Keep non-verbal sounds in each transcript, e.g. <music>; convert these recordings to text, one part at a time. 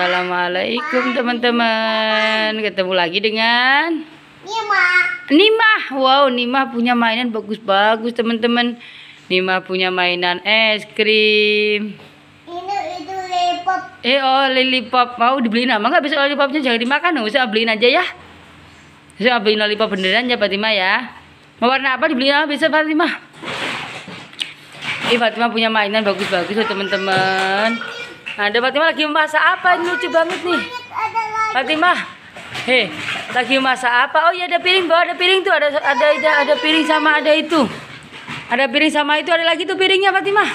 Assalamualaikum teman-teman. Ketemu lagi dengan Nima. Nima. Wow, Nima punya mainan bagus-bagus teman-teman. Nima punya mainan es krim. Ini itu lollipop. Eh, oh lollipop. Mau dibeliin nama nggak? Bisa lollipopnya jangan dimakan, usah beliin aja ya. Saya beliin lollipop beneran ya Fatima ya. Mau warna apa dibeliin apa bisa Fatima? Eh, Fatima punya mainan bagus-bagus loh teman-teman. Nah, ada Fatimah lagi masak apa? Ini lucu banget nih. Fatimah. Hei, lagi masak apa? Oh iya ada piring, bawa ada piring tuh, ada ada ada, ada piring sama ada itu. Ada piring sama itu, ada lagi tuh piringnya Fatimah.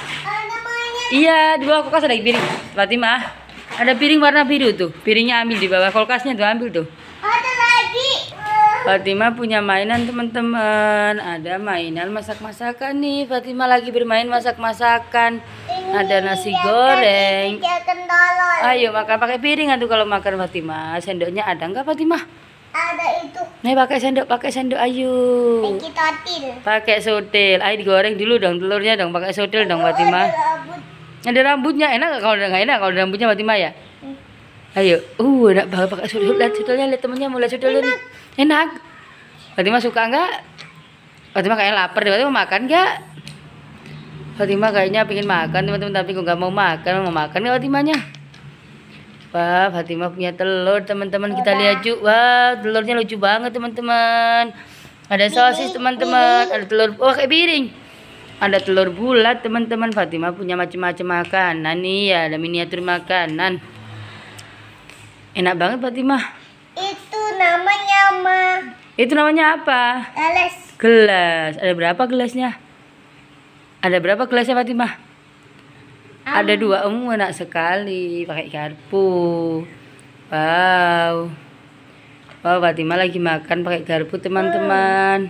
Iya, di bawah kulkas ada piring. Fatimah, ada piring warna biru tuh. Piringnya ambil di bawah kulkasnya tuh, ambil tuh. Ada lagi. Fatima punya mainan teman-teman. Ada mainan masak-masakan nih. Fatima lagi bermain masak-masakan ada nasi goreng ayo makan pakai piring tuh kalau makan Fatima. sendoknya ada enggak Fatimah ada itu nih pakai sendok pakai sendok ayo pakai sotil ayo digoreng dulu dong telurnya dong pakai sotil dong Fatimah ada rambutnya enak kalau enggak enak kalau rambutnya Fatimah ya hmm. ayo uh enak banget pakai sotil lihat sotilnya lihat temennya mulai sotil enak, enak. Fatimah suka enggak Fatimah kayaknya lapar deh Fatimah makan enggak Fatima kayaknya pengen makan teman-teman tapi kok nggak mau makan mau makan nggak Fatimahnya Wah Fatima punya telur teman-teman kita lihat yuk Wah telurnya lucu banget teman-teman ada sosis teman-teman ada telur wah oh, kayak piring ada telur bulat teman-teman Fatima punya macam-macam makanan nih ya ada miniatur makanan enak banget Fatima. itu namanya ma itu namanya apa gelas gelas ada berapa gelasnya ada berapa gelasnya Fatimah? Um. Ah. Ada dua, um, enak sekali pakai garpu. Wow. Wow, Fatimah lagi makan pakai garpu teman-teman.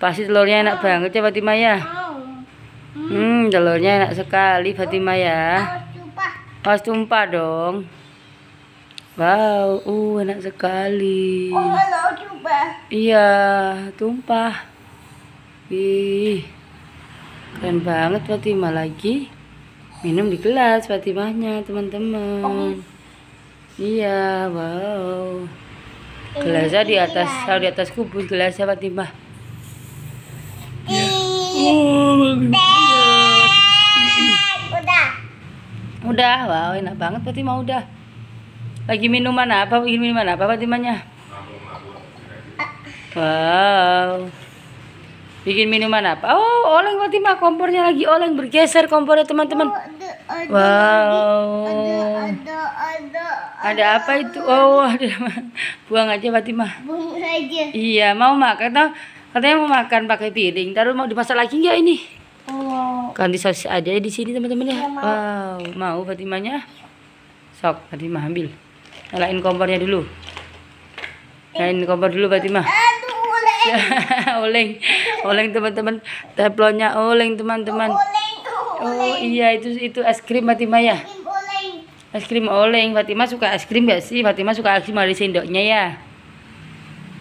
Pasti telurnya enak oh. banget ya Fatimah ya. Oh. Hmm. hmm, telurnya enak sekali Fatimah ya. Oh, Pas tumpah dong. Wow, uh, enak sekali. Oh, tumpah. Iya, tumpah. Ih keren banget Fatima lagi minum di gelas Fatimahnya teman-teman oh. iya wow iya, gelasnya di iya. atas kalau di atas kubur gelasnya Fatimah ya. oh, udah udah wow enak banget Fatimah udah lagi minuman apa lagi minuman apa Fatimahnya wow Bikin minuman apa? Oh, oleng mah kompornya lagi oleng bergeser kompornya teman-teman. Oh, wow. Ada, ada, ada, apa itu? Oh, ada <laughs> buang aja mah. Buang aja. Iya, mau makan katanya, katanya mau makan pakai piring. Taruh mau dimasak lagi nggak ini? Oh. Ganti sosis aja di sini teman-teman ya. Iya, wow, mau Fatimanya? Sok, Fatimah ambil. Nyalain kompornya dulu. Eh. Nyalain kompor dulu Fatimah. Aduh, oleng. <laughs> oleng oleng teman-teman teflonnya oleng teman-teman oh iya itu itu es krim Fatima ya es krim oleng Fatima suka es krim gak sih Fatima suka es krim dari sendoknya ya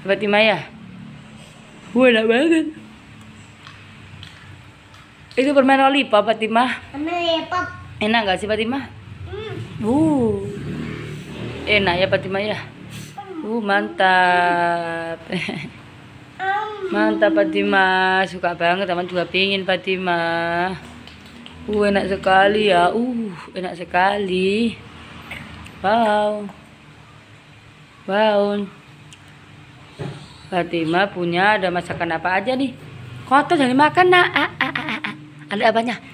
Fatima ya wala enak banget itu permen lollipop Fatima enak gak sih Fatima hmm. uh enak ya Fatima ya hmm. uh mantap <laughs> mantap Fatima suka banget teman juga pingin Fatima uh enak sekali ya uh enak sekali wow wow Fatima punya ada masakan apa aja nih kotor jadi makan nak ah, ah, ah, ah, ah. ada apanya